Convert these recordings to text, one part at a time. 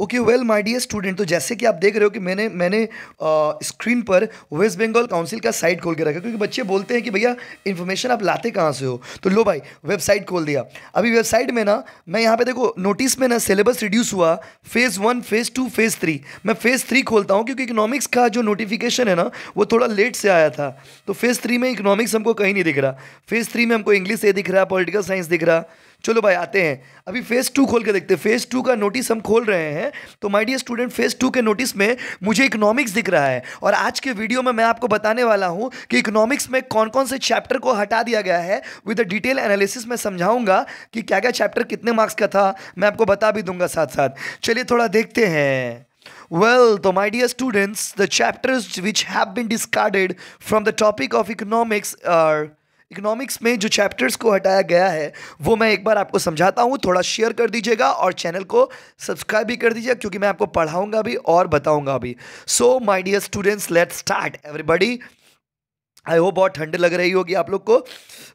okay well my dear student तो जैसे कि आप देख रहे हो कि मैंने मैंने स्क्रीन पर वेस्ट बंगाल काउंसिल का साइट खोल के रखा क्योंकि बच्चे बोलते हैं कि भैया इन्फॉर्मेशन आप लाते कहाँ से हो तो लो भाई वेबसाइट खोल दिया अभी वेबसाइट में ना मैं यहाँ पे देखो नोटिस में ना सिलेबस रिड्यूस हुआ phase one phase two phase three मैं फेज़ थ्री खोलता हूँ क्योंकि इकोनॉमिक्स का जो नोटिफिकेशन है ना वो थोड़ा लेट से आया था तो फेज़ थ्री में इकोनॉमिक्स हमको कहीं नहीं दिख रहा फेज़ थ्री में हमको इंग्लिश से दिख रहा पॉलिटिकल साइंस दिख रहा चलो भाई आते हैं अभी फेज़ टू खोल के देखते हैं फेज़ टू का नोटिस हम खोल रहे हैं तो my dear student phase two के नोटिस में मुझे इकोनॉमिक्स दिख रहा है और आज के वीडियो में मैं आपको बताने वाला हूँ कि इकोनॉमिक्स में कौन कौन से चैप्टर को हटा दिया गया है विद डिटेल एनालिसिस में समझाऊंगा कि क्या क्या चैप्टर कितने मार्क्स का था मैं आपको बता भी दूंगा साथ साथ चलिए थोड़ा देखते हैं Well, though, तो my dear students, the chapters which have been discarded from the topic of economics are economics में जो चैप्टर्स को हटाया गया है वो मैं एक बार आपको समझाता हूँ थोड़ा शेयर कर दीजिएगा और चैनल को सब्सक्राइब भी कर दीजिएगा क्योंकि मैं आपको पढ़ाऊँगा भी और बताऊँगा भी so my dear students let start everybody I hope बहुत ठंड लग रही होगी आप लोग को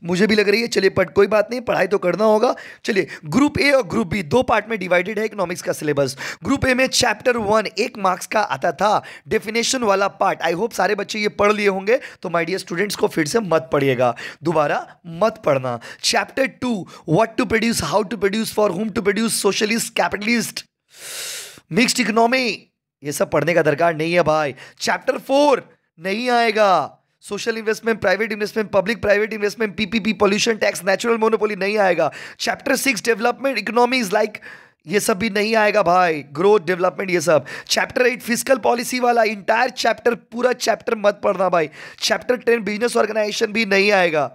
मुझे भी लग रही है चलिए पट कोई बात नहीं पढ़ाई तो करना होगा चलिए ग्रुप ए और ग्रुप बी दो पार्ट में डिवाइडेड है इकोनॉमिक्स का सिलेबस ग्रुप ए में चैप्टर वन एक मार्क्स का आता था डेफिनेशन वाला पार्ट आई होप सारे बच्चे ये पढ़ लिए होंगे तो माय डियर स्टूडेंट्स को फिर से मत पढ़िएगा दोबारा मत पढ़ना chapter two what to produce how to produce for whom to produce socialist capitalist mixed economy ये सब पढ़ने का दरकार नहीं है भाई चैप्टर फोर नहीं आएगा social investment private investment public private investment PPP pollution tax natural monopoly नहीं आएगा chapter six development economy is like ये सब भी नहीं आएगा भाई ग्रोथ डेवलपमेंट ये सब चैप्टर एट फिजिकल पॉलिसी वाला इंटायर चैप्टर पूरा चैप्टर मत पढ़ना भाई चैप्टर टेन बिजनेस ऑर्गेनाइजेशन भी नहीं आएगा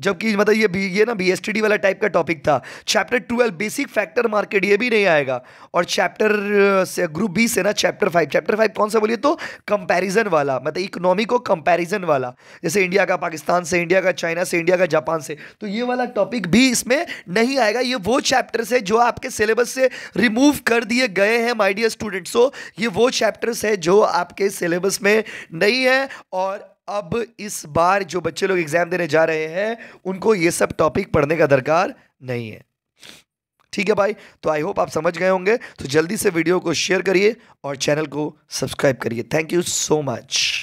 जबकि मतलब ये ये ना बी वाला टाइप का टॉपिक था chapter twelve basic factor market ये भी नहीं आएगा और चैप्टर से ग्रुप बी से ना चैप्टर फाइव चैप्टर फाइव कौन सा बोलिए तो कंपैरिजन वाला मतलब इकोनॉमी को कंपैरिजन वाला जैसे इंडिया का पाकिस्तान से इंडिया का चाइना से इंडिया का जापान से तो ये वाला टॉपिक भी इसमें नहीं आएगा ये वो चैप्टर्स है जो आपके सिलेबस से रिमूव कर दिए गए हैं माई डियर स्टूडेंट्स सो ये वो चैप्टर्स है जो आपके सिलेबस में नहीं है और अब इस बार जो बच्चे लोग एग्ज़ाम देने जा रहे हैं उनको ये सब टॉपिक पढ़ने का दरकार नहीं है ठीक है भाई तो आई होप आप समझ गए होंगे तो जल्दी से वीडियो को शेयर करिए और चैनल को सब्सक्राइब करिए थैंक यू सो मच